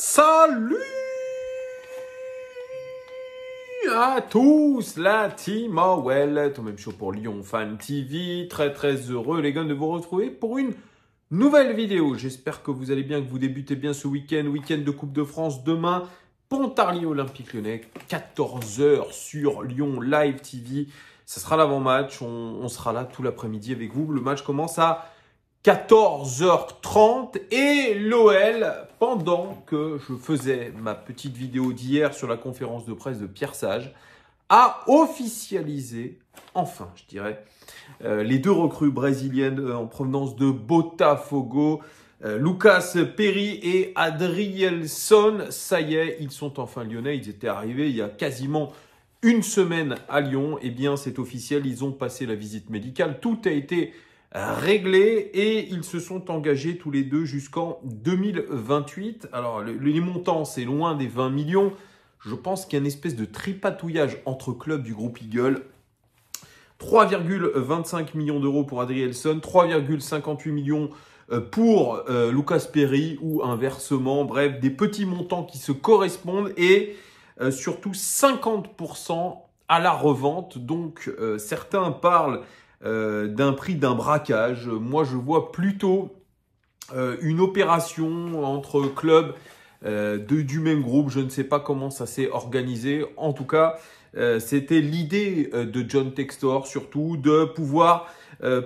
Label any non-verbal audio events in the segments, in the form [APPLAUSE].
Salut à tous, la team ton même show pour Lyon Fan TV, très très heureux les gars de vous retrouver pour une nouvelle vidéo. J'espère que vous allez bien, que vous débutez bien ce week-end, week-end de Coupe de France demain, Pontarlier Olympique Lyonnais, 14h sur Lyon Live TV. Ça sera l'avant-match, on, sera là tout l'après-midi avec vous. Le match commence à 14h30 et l'OL, pendant que je faisais ma petite vidéo d'hier sur la conférence de presse de Pierre Sage, a officialisé, enfin je dirais, euh, les deux recrues brésiliennes euh, en provenance de Botafogo, euh, Lucas Perry et Adrielson. Ça y est, ils sont enfin lyonnais, ils étaient arrivés il y a quasiment une semaine à Lyon. Eh bien c'est officiel, ils ont passé la visite médicale, tout a été euh, réglé et ils se sont engagés tous les deux jusqu'en 2028. Alors les montants, c'est loin des 20 millions. Je pense qu'il y a une espèce de tripatouillage entre clubs du groupe Eagle. 3,25 millions d'euros pour Adrielson, 3,58 millions euh, pour euh, Lucas Perry ou inversement, bref, des petits montants qui se correspondent et surtout 50% à la revente. Donc certains parlent euh, d'un prix d'un braquage. Moi, je vois plutôt euh, une opération entre clubs euh, du même groupe. Je ne sais pas comment ça s'est organisé. En tout cas, c'était l'idée de John Textor surtout de pouvoir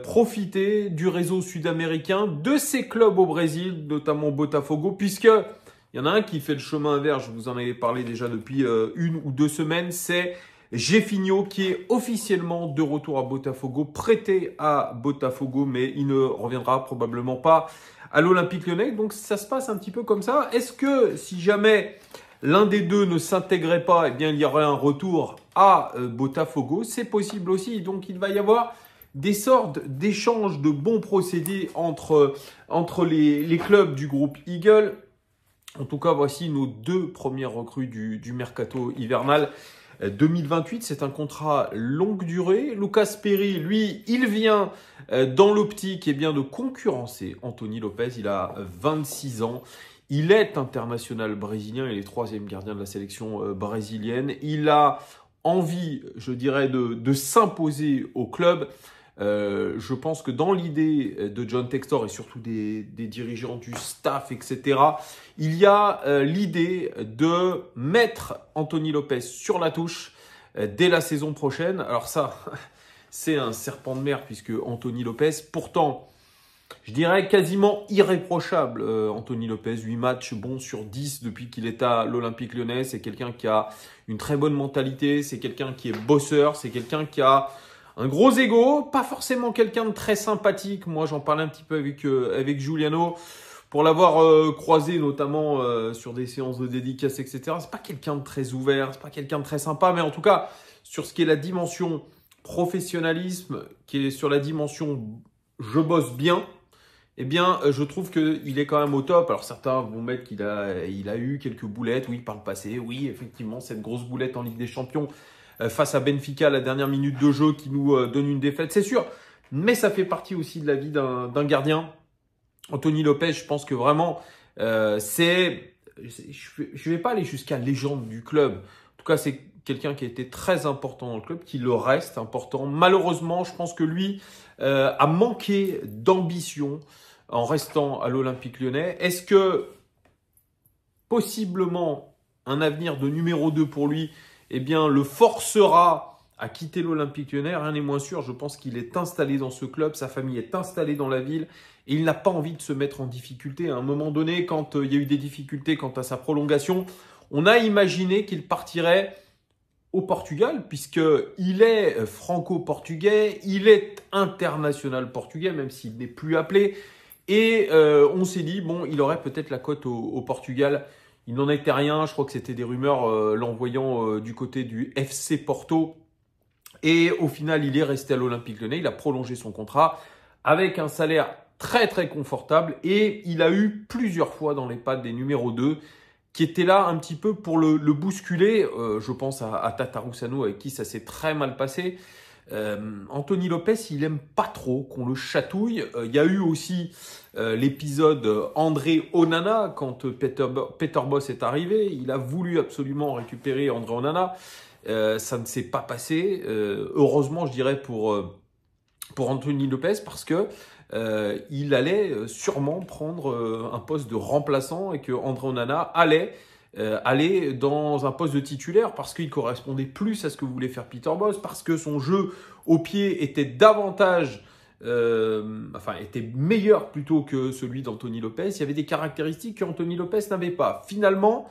profiter du réseau sud-américain, de ses clubs au Brésil, notamment Botafogo, puisque il y en a un qui fait le chemin inverse, je vous en avais parlé déjà depuis une ou deux semaines, c'est Jeffinho qui est officiellement de retour à Botafogo, prêté à Botafogo, mais il ne reviendra probablement pas à l'Olympique lyonnais. Donc ça se passe un petit peu comme ça. Est-ce que si jamais l'un des deux ne s'intégrait pas, eh bien il y aurait un retour à euh, Botafogo C'est possible aussi. Donc il va y avoir des sortes d'échanges de bons procédés entre, entre les, clubs du groupe Eagle. En tout cas, voici nos deux premières recrues du mercato hivernal. 2028. C'est un contrat longue durée. Lucas Perry, lui, il vient euh, dans l'optique eh bien, de concurrencer Anthony Lopez. Il a 26 ans. Il est international brésilien, il est troisième gardien de la sélection euh, brésilienne. Il a envie, je dirais, de s'imposer au club. Euh, je pense que dans l'idée euh, de John Textor et surtout des, dirigeants du staff, etc., il y a euh, l'idée de mettre Anthony Lopez sur la touche dès la saison prochaine. Alors ça, [LAUGHS] c'est un serpent de mer puisque Anthony Lopez, pourtant, je dirais quasiment irréprochable, Anthony Lopez, 8 matchs bons sur 10 depuis qu'il est à l'Olympique lyonnais, c'est quelqu'un qui a une très bonne mentalité, c'est quelqu'un qui est bosseur, c'est quelqu'un qui a un gros ego, pas forcément quelqu'un de très sympathique. Moi, j'en parlais un petit peu avec, euh, avec Giuliano pour l'avoir euh, croisé notamment euh, sur des séances de dédicaces, etc. C'est pas quelqu'un de très ouvert, c'est pas quelqu'un de très sympa, mais en tout cas sur ce qui est la dimension professionnalisme, qui est sur la dimension je bosse bien. Eh bien, je trouve qu'il est quand même au top. Alors certains vont mettre qu'il a, il a eu quelques boulettes, oui, par le passé. Oui, effectivement, cette grosse boulette en Ligue des Champions, euh, face à Benfica, la dernière minute de jeu qui nous euh, donne une défaite, c'est sûr. Mais ça fait partie aussi de la vie d'un gardien. Anthony Lopez, je pense que vraiment, euh, c'est... Je ne vais pas aller jusqu'à légende du club. En tout cas, c'est quelqu'un qui a été très important dans le club, qui le reste important. Malheureusement, je pense que lui a manqué d'ambition en restant à l'Olympique lyonnais. Est-ce que possiblement un avenir de numéro 2 pour lui eh bien, le forcera à quitter l'Olympique lyonnais. Rien n'est moins sûr. Je pense qu'il est installé dans ce club. Sa famille est installée dans la ville. Et il n'a pas envie de se mettre en difficulté. À un moment donné, quand euh, il y a eu des difficultés quant à sa prolongation, on a imaginé qu'il partirait au Portugal, puisqu'il est franco-portugais, il est international portugais, même s'il n'est plus appelé. Et euh, on s'est dit, bon, il aurait peut-être la cote au Portugal il n'en était rien, je crois que c'était des rumeurs euh, l'envoyant euh, du côté du FC Porto. Et au final, il est resté à l'Olympique Lyonnais, il a prolongé son contrat avec un salaire très très confortable et il a eu plusieurs fois dans les pattes des numéros 2 qui étaient là un petit peu pour le, bousculer. Euh, je pense à, à avec qui ça s'est très mal passé. Euh, Anthony Lopez, il aime pas trop qu'on le chatouille. Euh, il y a eu aussi euh, l'épisode André Onana quand Peter, Boss est arrivé. Il a voulu absolument récupérer André Onana. ça ne s'est pas passé. heureusement, je dirais pour pour Anthony Lopez parce que il allait sûrement prendre un poste de remplaçant et que André Onana allait euh, aller dans un poste de titulaire parce qu'il correspondait plus à ce que voulait faire Peter Boss, parce que son jeu au pied était davantage, euh, enfin était meilleur plutôt que celui d'Anthony Lopez. Il y avait des caractéristiques qu'Anthony Lopez n'avait pas. Finalement,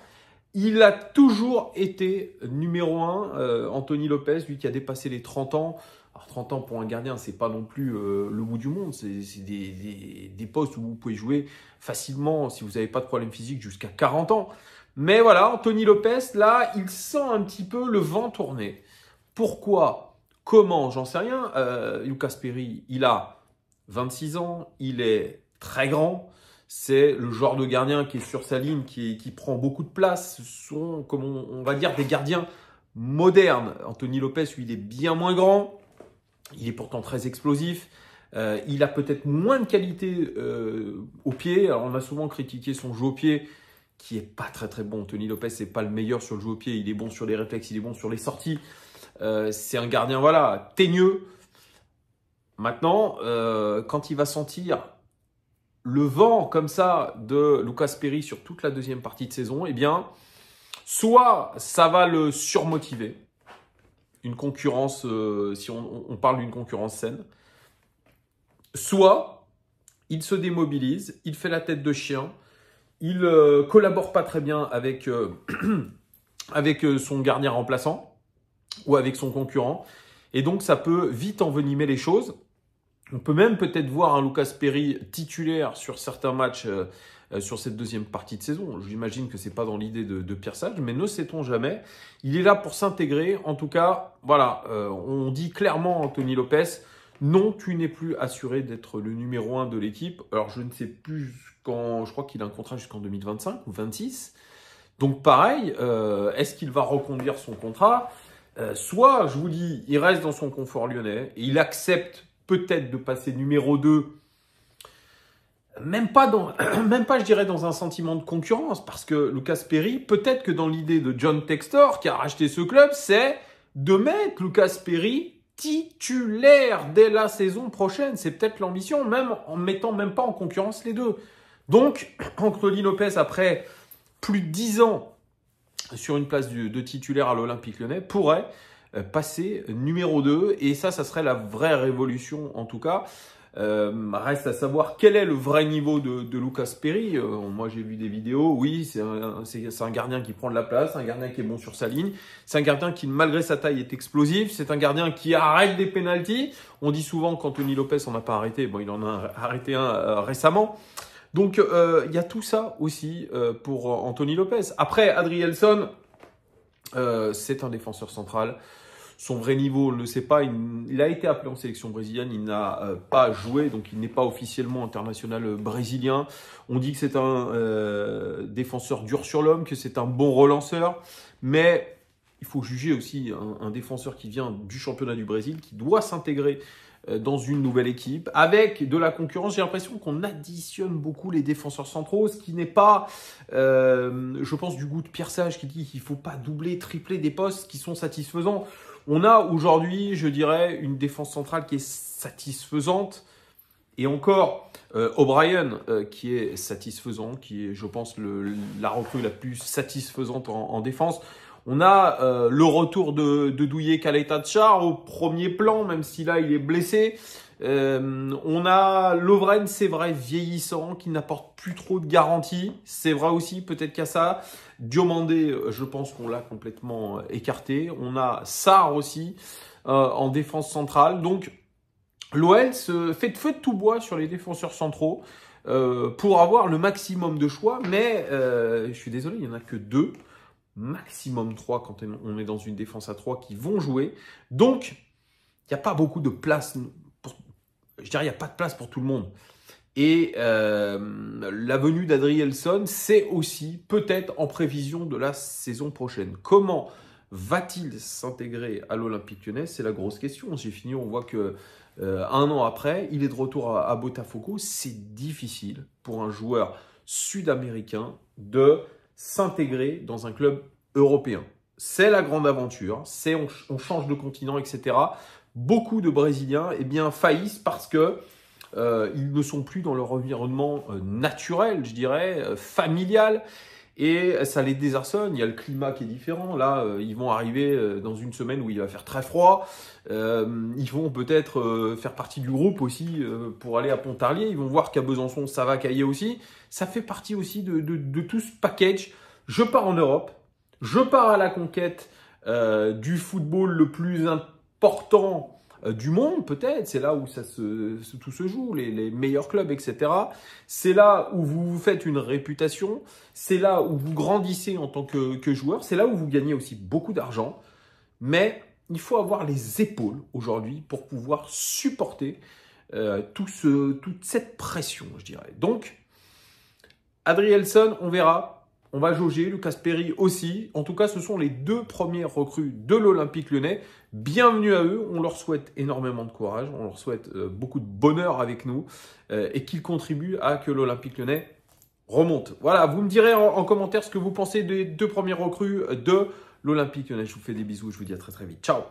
il a toujours été numéro un, euh, Anthony Lopez, lui qui a dépassé les 30 ans. Alors 30 ans pour un gardien, c'est pas non plus le bout du monde. C'est des, des, des, postes où vous pouvez jouer facilement, si vous n'avez pas de problème physique, jusqu'à 40 ans. Mais voilà, Anthony Lopez, là, il sent un petit peu le vent tourner. Pourquoi Comment J'en sais rien. Euh, Lucas Perry, il a 26 ans, il est très grand. C'est le genre de gardien qui est sur sa ligne, qui, qui prend beaucoup de place. Ce sont, comme on, va dire, des gardiens modernes. Anthony Lopez, lui, il est bien moins grand. Il est pourtant très explosif. Euh, il a peut-être moins de qualité euh, au pied. on a souvent critiqué son jeu au pied qui est pas très très bon. Tony Lopez, c'est pas le meilleur sur le jeu au pied. Il est bon sur les réflexes, il est bon sur les sorties. Euh, c'est un gardien, voilà, teigneux. Maintenant, euh, quand il va sentir le vent comme ça de Lucas Perry sur toute la deuxième partie de saison, eh bien, soit ça va le surmotiver. Une concurrence, euh, si on parle d'une concurrence saine. Soit il se démobilise, il fait la tête de chien, il euh, collabore pas très bien avec, euh, [CLEARS THROAT] avec euh, son gardien remplaçant ou avec son concurrent. Et donc, ça peut vite envenimer les choses. On peut même peut-être voir un Lucas Perry titulaire sur certains matchs sur cette deuxième partie de saison. J'imagine que c'est pas dans l'idée de, de Sage, mais ne sait-on jamais. Il est là pour s'intégrer. En tout cas, voilà, on dit clairement Anthony Lopez, non, tu n'es plus assuré d'être le numéro un de l'équipe. Alors, je ne sais plus quand, je crois qu'il a un contrat jusqu'en 2025 ou 26. Donc, pareil, euh, est-ce qu'il va reconduire son contrat euh, Soit, je vous dis, il reste dans son confort lyonnais et il accepte peut-être de passer numéro 2 même pas dans, [CLEARS THROAT] même pas, je dirais, dans un sentiment de concurrence, parce que Lucas Perry, peut-être que dans l'idée de John Textor, qui a racheté ce club, c'est de mettre Lucas Perry titulaire dès la saison prochaine. C'est peut-être l'ambition, même en mettant même pas en concurrence les deux. Donc, Lino [CLEARS THROAT] Lopez, après plus de 10 ans sur une place de titulaire à l'Olympique lyonnais, pourrait euh, passer numéro 2. Et ça, ça serait la vraie révolution en tout cas. Euh, reste à savoir quel est le vrai niveau de, de Lucas Perry. Euh, moi, j'ai vu des vidéos. Oui, c'est un, gardien qui prend de la place, un gardien qui est bon sur sa ligne. C'est un gardien qui, malgré sa taille, est explosif. C'est un gardien qui arrête des pénalties. On dit souvent qu'Anthony Lopez on a pas arrêté. Bon, il en a arrêté un euh, récemment. Donc il y a tout ça aussi pour Anthony Lopez. Après, Adrielson, c'est un défenseur central. Son vrai niveau, on ne sait pas. Il, a été appelé en sélection brésilienne, il n'a euh, pas joué, donc il n'est pas officiellement international euh, brésilien. On dit que c'est un euh, défenseur dur sur l'homme, que c'est un bon relanceur, mais il faut juger aussi un, défenseur qui vient du championnat du Brésil, qui doit s'intégrer dans une nouvelle équipe. Avec de la concurrence, j'ai l'impression qu'on additionne beaucoup les défenseurs centraux, ce qui n'est pas, je pense, du goût de Pierre Sage qui dit qu'il ne faut pas doubler, tripler des postes qui sont satisfaisants. On a aujourd'hui, je dirais, une défense centrale qui est satisfaisante. Et encore, euh, O'Brien, euh, qui est satisfaisant, qui est, je pense, la recrue la plus satisfaisante en, défense. On a euh, le retour de, de Douillet de Char au premier plan, même si là il est blessé. Euh, on a Lovren, c'est vrai, vieillissant, qui n'apporte plus trop de garanties. C'est vrai aussi, peut-être qu'à ça. Diomandé, euh, je pense qu'on l'a complètement euh, écarté. On a Sar aussi en défense centrale. Donc, l'OL se fait de feu de tout bois sur les défenseurs centraux pour avoir le maximum de choix. Mais je suis désolé, il n'y en a que deux. Maximum trois quand on est dans une défense à trois qui vont jouer. Donc, il n'y a pas beaucoup de place je dirais, il n'y a pas de place pour tout le monde. Et euh, la venue d'Adrielson, c'est aussi peut-être en prévision de la saison prochaine. Comment va-t-il s'intégrer à l'Olympique lyonnais C'est la grosse question. J'ai fini, on voit que euh, un an après, il est de retour à, Botafogo. C'est difficile pour un joueur sud-américain de s'intégrer dans un club européen. C'est la grande aventure, c'est on, change de continent, etc beaucoup de Brésiliens eh bien, faillissent parce que euh, ils ne sont plus dans leur environnement euh, naturel, je dirais, euh, familial. Et ça les désarçonne, il y a le climat qui est différent. Là, ils vont arriver dans une semaine où il va faire très froid. ils vont peut-être faire partie du groupe aussi pour aller à Pontarlier. Ils vont voir qu'à Besançon, ça va cailler aussi. Ça fait partie aussi de, de, tout ce package. Je pars en Europe, je pars à la conquête du football le plus important portant euh, du monde, peut-être, c'est là où ça se, tout se joue, les, meilleurs clubs, etc. C'est là où vous vous faites une réputation, c'est là où vous grandissez en tant que, joueur, c'est là où vous gagnez aussi beaucoup d'argent, mais il faut avoir les épaules aujourd'hui pour pouvoir supporter euh, tout ce, toute cette pression, je dirais. Donc, Adrielson, on verra, on va jauger Lucas Perry aussi. En tout cas, ce sont les deux premières recrues de l'Olympique lyonnais. Bienvenue à eux. On leur souhaite énormément de courage. On leur souhaite euh, beaucoup de bonheur avec nous euh, et qu'ils contribuent à que l'Olympique lyonnais remonte. Voilà, vous me direz en, commentaire ce que vous pensez des deux premières recrues de l'Olympique lyonnais. Je vous fais des bisous. Je vous dis à très très vite. Ciao